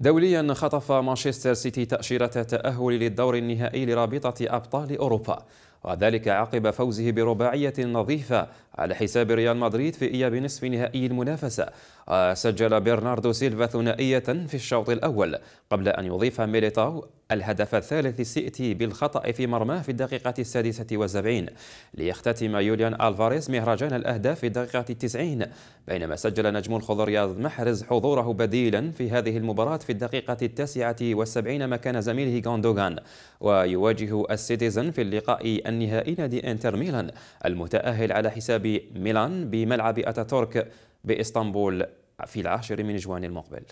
دوليا خطف مانشستر سيتي تأشيرة تأهل للدور النهائي لرابطة أبطال أوروبا وذلك عقب فوزه برباعية نظيفة على حساب ريال مدريد في إياب نصف نهائي المنافسة وسجل برناردو سيلفا ثنائية في الشوط الأول قبل أن يضيف ميليتاو الهدف الثالث السيئتي بالخطأ في مرماه في الدقيقة السادسة والسبعين ليختتم يوليان ألفاريز مهرجان الأهداف في الدقيقة التسعين بينما سجل نجم الخضر رياض محرز حضوره بديلا في هذه المباراة في الدقيقة التاسعة والسبعين مكان زميله غوندوغان ويواجه السيتيزن في اللقاء النهائي نادي انتر ميلان المتأهل على حساب ميلان بملعب أتاتورك بإسطنبول في العاشر من جوان المقبل